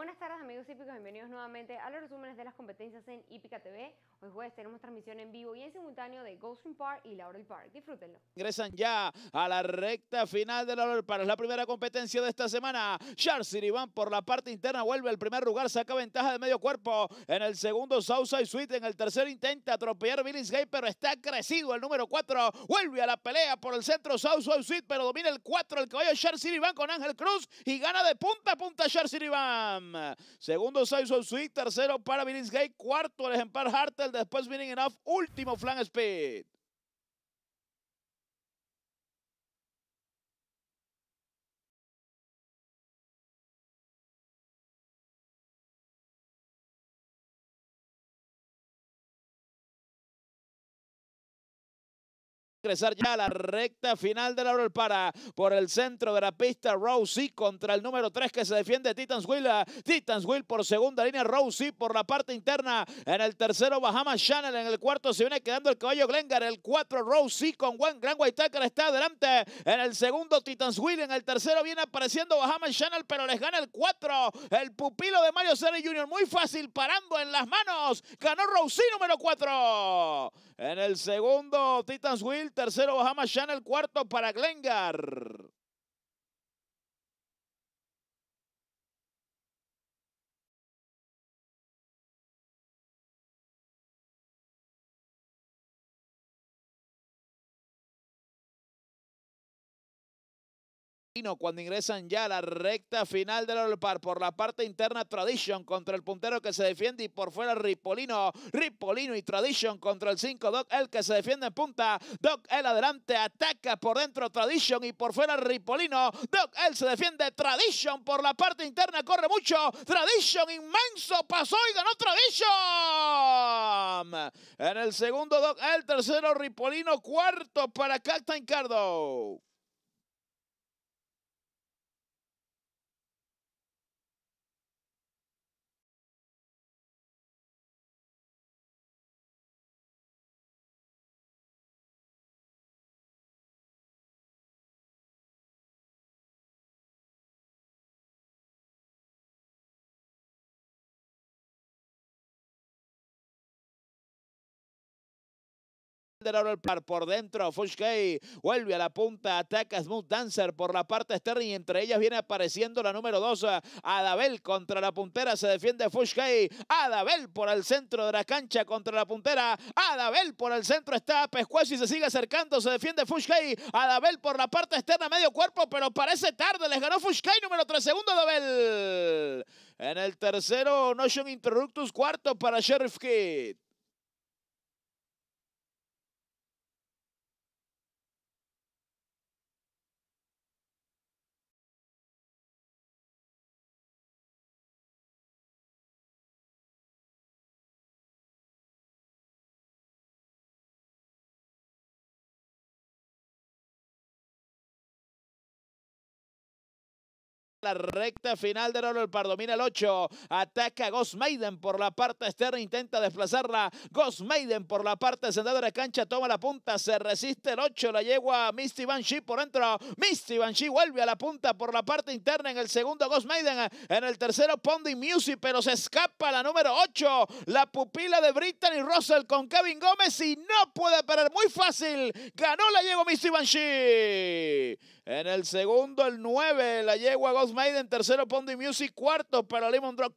Buenas tardes amigos hípicos, bienvenidos nuevamente a los resúmenes de las competencias en Hípica TV. Hoy jueves tenemos transmisión en vivo y en simultáneo de Goldstream Park y Laurel Park. Disfrútenlo. Ingresan ya a la recta final de Laurel Park. Es la primera competencia de esta semana. Charles Siriván por la parte interna vuelve al primer lugar, saca ventaja de medio cuerpo. En el segundo, Southside Suite. En el tercero intenta atropellar Billings Gay, pero está crecido el número 4. Vuelve a la pelea por el centro Southside Suite, pero domina el 4, el caballo Charles Siriván con Ángel Cruz y gana de punta a punta Charles Siriván. Segundo, Saison Sweet. Tercero, para Billingsgate, Gay. Cuarto, el ejemplar Hartel. Después, Winning Enough. Último, Flan Speed. ingresar ya a la recta final del el para por el centro de la pista Rousey contra el número 3 que se defiende Titans Will. Eh, Titans Will por segunda línea, Rousey por la parte interna. En el tercero Bahama Channel, en el cuarto se viene quedando el caballo Glengar, el 4 Rousey con Juan Gran Whitaker está adelante. En el segundo Titans Will, en el tercero viene apareciendo Bahama Channel, pero les gana el 4. El pupilo de Mario Serre Jr. muy fácil parando en las manos. Ganó y número 4. En el segundo Titans Will tercero en el cuarto para Glengar. cuando ingresan ya a la recta final del Olpar por la parte interna Tradition contra el puntero que se defiende y por fuera Ripolino, Ripolino y Tradition contra el 5 Doc el que se defiende en punta, Doc el adelante ataca por dentro Tradition y por fuera Ripolino, Doc el se defiende Tradition por la parte interna corre mucho, Tradition inmenso pasó y ganó Tradition en el segundo Doc el tercero Ripolino, cuarto para Cacta Cardo Ahora el par por dentro, Fushkei, vuelve a la punta, ataca Smooth Dancer por la parte externa y entre ellas viene apareciendo la número 2, eh, Adabel contra la puntera, se defiende Fushkei, Adabel por el centro de la cancha contra la puntera, Adabel por el centro está Pescuezo y se sigue acercando, se defiende Fushkei Adabel por la parte externa, medio cuerpo, pero parece tarde, les ganó Fushkei, número 3, segundo Adabel. En el tercero, Notion Interruptus, cuarto para Sheriff Kid. La recta final de el Pardo. Mira el 8. Ataca Ghost Maiden por la parte externa. Intenta desplazarla. Ghost Maiden por la parte central de la cancha. Toma la punta. Se resiste el 8. La yegua Misty Banshee por dentro. Misty Banshee vuelve a la punta por la parte interna. En el segundo Ghost Maiden. En el tercero Pondy Music. Pero se escapa la número 8. La pupila de Brittany Russell con Kevin Gómez. Y no puede perder. Muy fácil. Ganó la yegua Misty Banshee. En el segundo, el nueve, la yegua Ghost Maiden. Tercero, Pondy Music. Cuarto, para Lemon Drop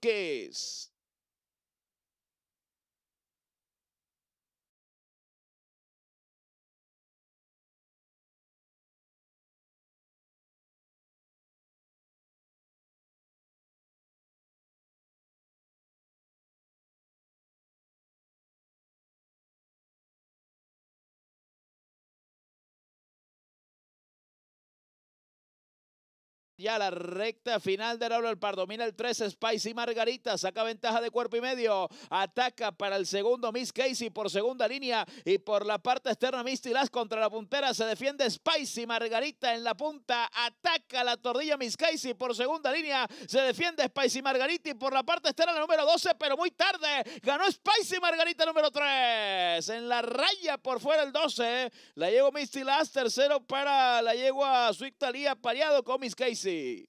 ya la recta final de El pardo Domina el 3, Spice y Margarita. Saca ventaja de cuerpo y medio. Ataca para el segundo Miss Casey por segunda línea. Y por la parte externa Misty las contra la puntera. Se defiende Spice y Margarita en la punta. Ataca la tordilla Miss Casey por segunda línea. Se defiende Spice y Margarita. Y por la parte externa la número 12, pero muy tarde. Ganó Spice y Margarita número 3. En la raya por fuera el 12. La llegó Misty las Tercero para la yegua Sweet Talía pareado con Miss Casey. really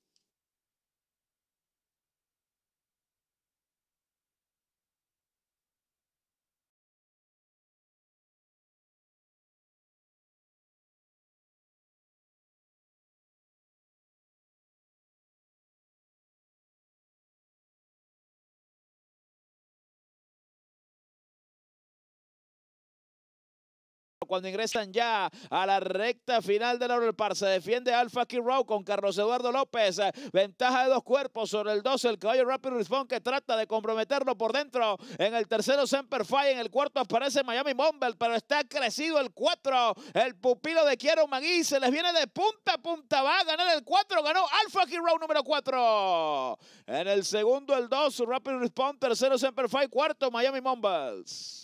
Cuando ingresan ya a la recta final del par Park, se defiende Alfa Row con Carlos Eduardo López. Ventaja de dos cuerpos sobre el 12, el caballo Rapid Response que trata de comprometerlo por dentro. En el tercero, Semper Fi En el cuarto aparece Miami Mumbles pero está crecido el 4. El pupilo de Quiero Magui se les viene de punta a punta. Va a ganar el 4. Ganó Alfa Row número 4. En el segundo, el 2, Rapid Response. Tercero, Semper Fi, Cuarto, Miami Mumbles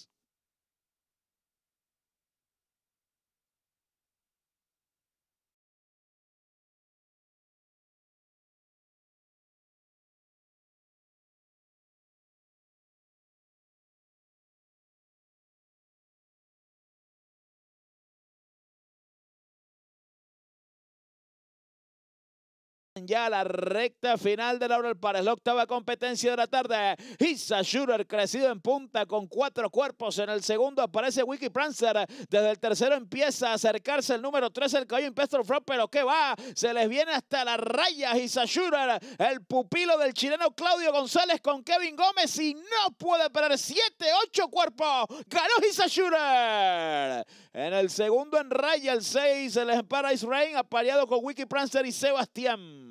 ya la recta final de la para la octava competencia de la tarde. Isa crecido en punta con cuatro cuerpos. En el segundo aparece Wiki Prancer. Desde el tercero empieza a acercarse el número 3, el caballo Impestro Front, pero que va. Se les viene hasta la raya Isa el pupilo del chileno Claudio González con Kevin Gómez y no puede perder siete, ocho cuerpos. Ganó Isa En el segundo en raya el 6, les para Rain apareado con Wiki Prancer y Sebastián.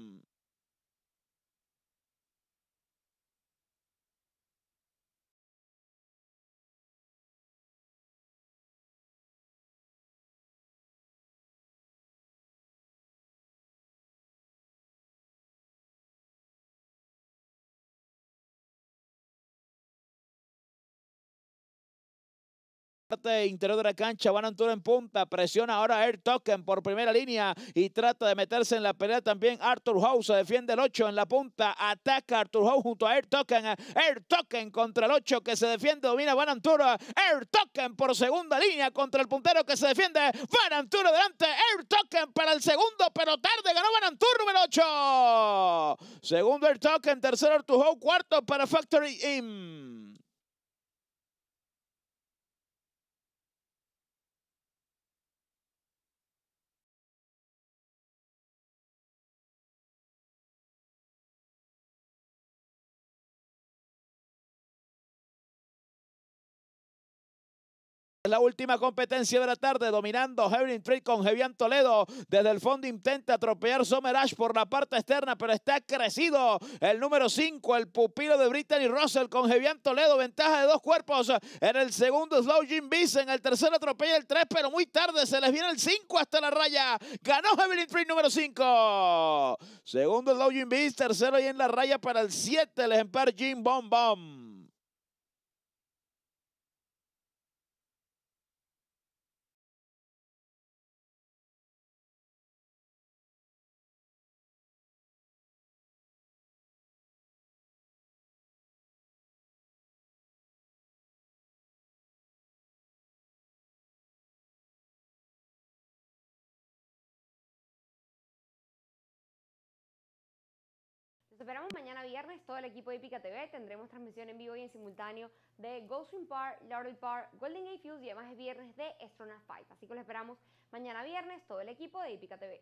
parte interior de la cancha, Van Antura en punta, presiona ahora Air Token por primera línea y trata de meterse en la pelea también Arthur Howe, se defiende el 8 en la punta, ataca Arthur Howe junto a Air Token, Air Token contra el 8 que se defiende, domina Van Antura, Air Token por segunda línea contra el puntero que se defiende, Van Antura delante, Air Token para el segundo, pero tarde ganó Van Antur, número 8, segundo Air Token, tercero Arthur Howe, cuarto para Factory In. La última competencia de la tarde, dominando Heaven Trade con Jevian Toledo. Desde el fondo intenta atropellar Somerash por la parte externa, pero está crecido el número 5, el pupilo de Brittany Russell con Jevian Toledo. Ventaja de dos cuerpos. En el segundo, Slow Jim Bison. En el tercero, atropella el 3, pero muy tarde se les viene el 5 hasta la raya. Ganó Heaven Trade número 5. Segundo, Slow Jim Bison. Tercero, y en la raya para el 7, el ejemplar Jim Bomb Bomb. esperamos mañana viernes, todo el equipo de Pica TV. Tendremos transmisión en vivo y en simultáneo de Ghostwing Park, Laurel Park, Golden Gate Fuse y además es viernes de Astronaut Fight. Así que lo esperamos mañana viernes, todo el equipo de IPICA TV.